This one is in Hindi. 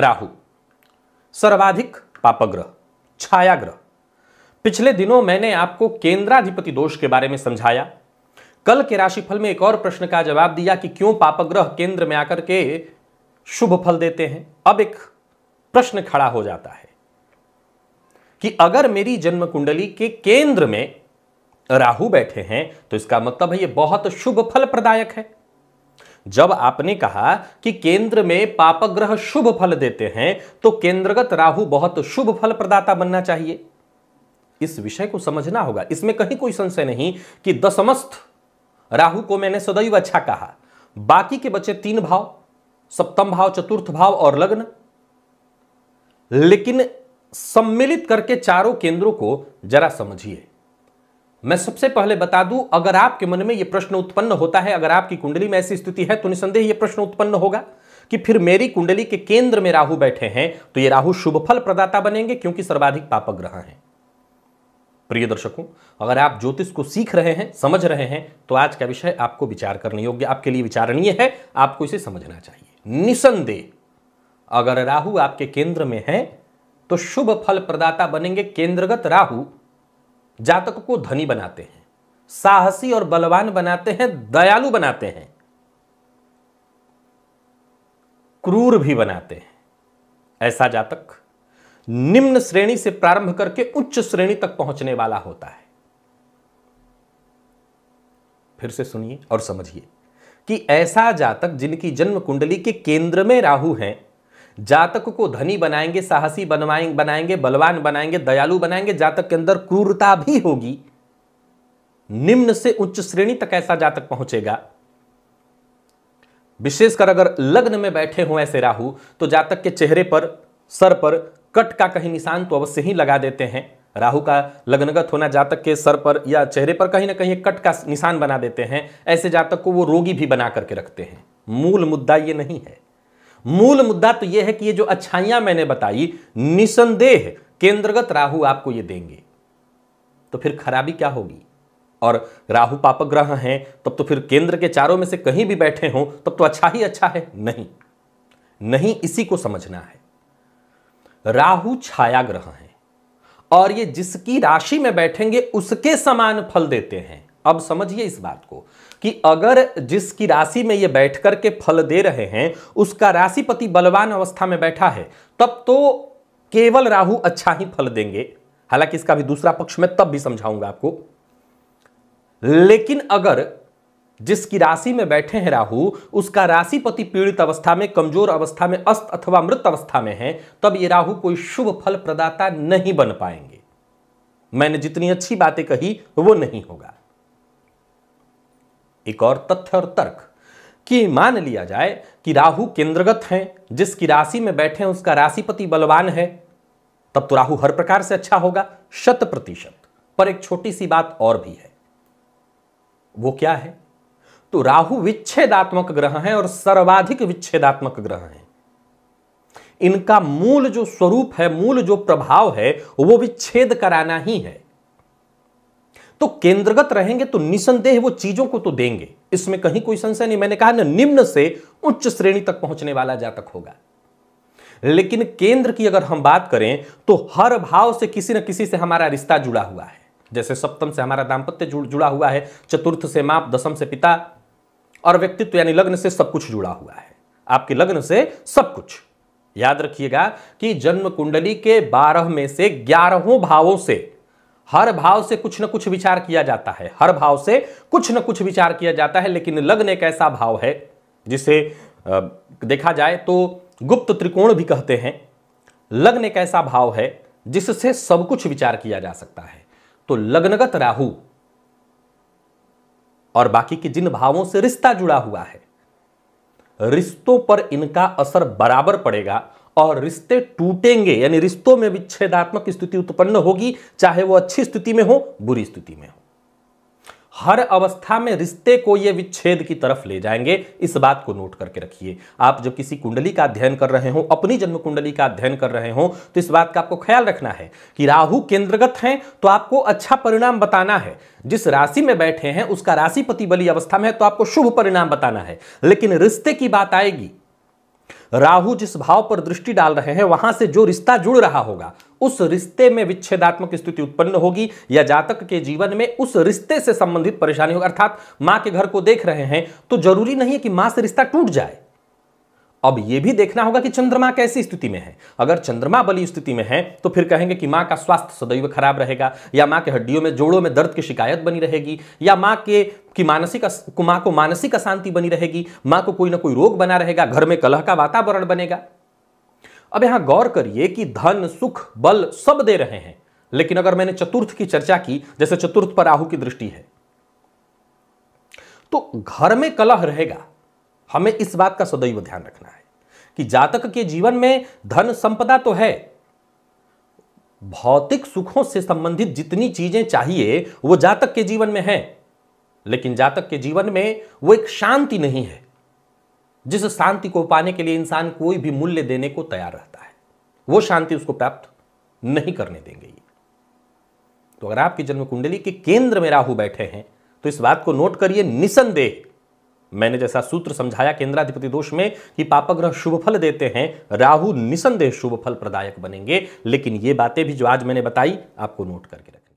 राहु सर्वाधिक पापग्रह छायाग्रह पिछले दिनों मैंने आपको केंद्राधिपति दोष के बारे में समझाया कल के राशिफल में एक और प्रश्न का जवाब दिया कि क्यों पापग्रह केंद्र में आकर के शुभ फल देते हैं अब एक प्रश्न खड़ा हो जाता है कि अगर मेरी जन्म कुंडली के केंद्र में राहु बैठे हैं तो इसका मतलब है यह बहुत शुभ फल प्रदायक है जब आपने कहा कि केंद्र में पापग्रह शुभ फल देते हैं तो केंद्रगत राहु बहुत शुभ फल प्रदाता बनना चाहिए इस विषय को समझना होगा इसमें कहीं कोई संशय नहीं कि दसमस्थ राहु को मैंने सदैव अच्छा कहा बाकी के बचे तीन भाव सप्तम भाव चतुर्थ भाव और लग्न लेकिन सम्मिलित करके चारों केंद्रों को जरा समझिए मैं सबसे पहले बता दूं अगर आपके मन में यह प्रश्न उत्पन्न होता है अगर आपकी कुंडली में ऐसी स्थिति है तो निसंदेह यह प्रश्न उत्पन्न होगा कि फिर मेरी कुंडली के केंद्र में राहु बैठे हैं तो यह राहु शुभ फल प्रदाता बनेंगे क्योंकि सर्वाधिक पापक ग्रह हैं प्रिय दर्शकों अगर आप ज्योतिष को सीख रहे हैं समझ रहे हैं तो आज का विषय आपको विचार करने योग्य आपके लिए विचारणीय है आपको इसे समझना चाहिए निसंदेह अगर राहु आपके केंद्र में है तो शुभ फल प्रदाता बनेंगे केंद्रगत राहु जातक को धनी बनाते हैं साहसी और बलवान बनाते हैं दयालु बनाते हैं क्रूर भी बनाते हैं ऐसा जातक निम्न श्रेणी से प्रारंभ करके उच्च श्रेणी तक पहुंचने वाला होता है फिर से सुनिए और समझिए कि ऐसा जातक जिनकी जन्म कुंडली के केंद्र में राहु हैं जातक को धनी बनाएंगे साहसी बनवाएंगे बनाएंगे बलवान बनाएंगे दयालु बनाएंगे जातक के अंदर क्रूरता भी होगी निम्न से उच्च श्रेणी तक ऐसा जातक पहुंचेगा विशेषकर अगर लग्न में बैठे हों ऐसे राहु तो जातक के चेहरे पर सर पर कट का कहीं निशान तो अवश्य ही लगा देते हैं राहु का लग्नगत होना जातक के सर पर या चेहरे पर कहीं ना कहीं कट का निशान बना देते हैं ऐसे जातक को वो रोगी भी बना करके रखते हैं मूल मुद्दा ये नहीं है मूल मुद्दा तो यह है कि ये जो अच्छाइयां मैंने बताई निसंदेह केंद्रगत राहु आपको ये देंगे तो फिर खराबी क्या होगी और राहु पाप ग्रह हैं तब तो फिर केंद्र के चारों में से कहीं भी बैठे हों तब तो अच्छा ही अच्छा है नहीं नहीं इसी को समझना है राहु छाया ग्रह हैं और ये जिसकी राशि में बैठेंगे उसके समान फल देते हैं अब समझिए इस बात को कि अगर जिसकी राशि में ये बैठ कर के फल दे रहे हैं उसका राशिपति बलवान अवस्था में बैठा है तब तो केवल राहु अच्छा ही फल देंगे हालांकि इसका भी दूसरा पक्ष में तब भी समझाऊंगा आपको लेकिन अगर जिसकी राशि में बैठे हैं राहु उसका राशिपति पीड़ित अवस्था में कमजोर अवस्था में अस्त अथवा मृत अवस्था में है तब ये राहु कोई शुभ फल प्रदाता नहीं बन पाएंगे मैंने जितनी अच्छी बातें कही वो नहीं होगा एक और तथ्य और तर्क कि मान लिया जाए कि राहु केंद्रगत हैं जिसकी राशि में बैठे हैं उसका राशिपति बलवान है तब तो राहु हर प्रकार से अच्छा होगा शत प्रतिशत पर एक छोटी सी बात और भी है वो क्या है तो राहु विच्छेदात्मक ग्रह हैं और सर्वाधिक विच्छेदात्मक ग्रह हैं इनका मूल जो स्वरूप है मूल जो प्रभाव है वो विच्छेद कराना ही है तो केंद्रगत रहेंगे तो निसंदेह वो चीजों को तो देंगे इसमें कहीं कोई संशय नहीं मैंने कहा ना निम्न से उच्च श्रेणी तक पहुंचने वाला जातक होगा लेकिन केंद्र की अगर हम बात करें तो हर भाव से किसी न किसी से हमारा रिश्ता जुड़ा हुआ है जैसे सप्तम से हमारा दाम्पत्य जुड़ा हुआ है चतुर्थ से माप दसम से पिता और व्यक्तित्व यानी लग्न से सब कुछ जुड़ा हुआ है आपके लग्न से सब कुछ याद रखिएगा कि जन्म कुंडली के बारह में से ग्यारहों भावों से हर भाव से कुछ न कुछ विचार किया जाता है हर भाव से कुछ न कुछ विचार किया जाता है लेकिन लग्न एक ऐसा भाव है जिसे देखा जाए तो गुप्त त्रिकोण भी कहते हैं लग्न एक ऐसा भाव है जिससे सब कुछ विचार किया जा सकता है तो लग्नगत राहु और बाकी के जिन भावों से रिश्ता जुड़ा हुआ है रिश्तों पर इनका असर बराबर पड़ेगा और रिश्ते टूटेंगे यानी रिश्तों में विच्छेदात्मक स्थिति उत्पन्न होगी चाहे वो अच्छी स्थिति में हो बुरी स्थिति में हो हर अवस्था में रिश्ते को ये विच्छेद की तरफ ले जाएंगे इस बात को नोट करके रखिए आप जब किसी कुंडली का अध्ययन कर रहे हो अपनी जन्म कुंडली का अध्ययन कर रहे हो तो इस बात का आपको ख्याल रखना है कि राहु केंद्रगत हैं तो आपको अच्छा परिणाम बताना है जिस राशि में बैठे हैं उसका राशिपति बलि अवस्था में है तो आपको शुभ परिणाम बताना है लेकिन रिश्ते की बात आएगी राहु जिस भाव पर दृष्टि डाल रहे हैं वहां से जो रिश्ता जुड़ रहा होगा उस रिश्ते में विच्छेदात्मक स्थिति उत्पन्न होगी या जातक के जीवन में उस रिश्ते से संबंधित परेशानी होगी अर्थात मां के घर को देख रहे हैं तो जरूरी नहीं है कि मां से रिश्ता टूट जाए अब यह भी देखना होगा कि चंद्रमा कैसी स्थिति में है अगर चंद्रमा बली स्थिति में है तो फिर कहेंगे कि माँ का स्वास्थ्य सदैव खराब रहेगा या माँ के हड्डियों में जोड़ों में दर्द की शिकायत बनी रहेगी या माँ के कि मानसिक माँ को मानसिक अशांति बनी रहेगी माँ को कोई ना कोई रोग बना रहेगा घर में कलह का वातावरण बनेगा अब यहां गौर करिए कि धन सुख बल सब दे रहे हैं लेकिन अगर मैंने चतुर्थ की चर्चा की जैसे चतुर्थ पर राहु की दृष्टि है तो घर में कलह रहेगा हमें इस बात का सदैव ध्यान रखना है कि जातक के जीवन में धन संपदा तो है भौतिक सुखों से संबंधित जितनी चीजें चाहिए वो जातक के जीवन में है लेकिन जातक के जीवन में वो एक शांति नहीं है जिस शांति को पाने के लिए इंसान कोई भी मूल्य देने को तैयार रहता है वो शांति उसको प्राप्त नहीं करने देंगे तो अगर आपकी जन्म कुंडली के केंद्र में राहु बैठे हैं तो इस बात को नोट करिए निसंदेह मैंने जैसा सूत्र समझाया केंद्राधिपति दोष में कि पापग्रह शुभ फल देते हैं राहु निसंदेह शुभ फल प्रदायक बनेंगे लेकिन ये बातें भी जो आज मैंने बताई आपको नोट करके रखें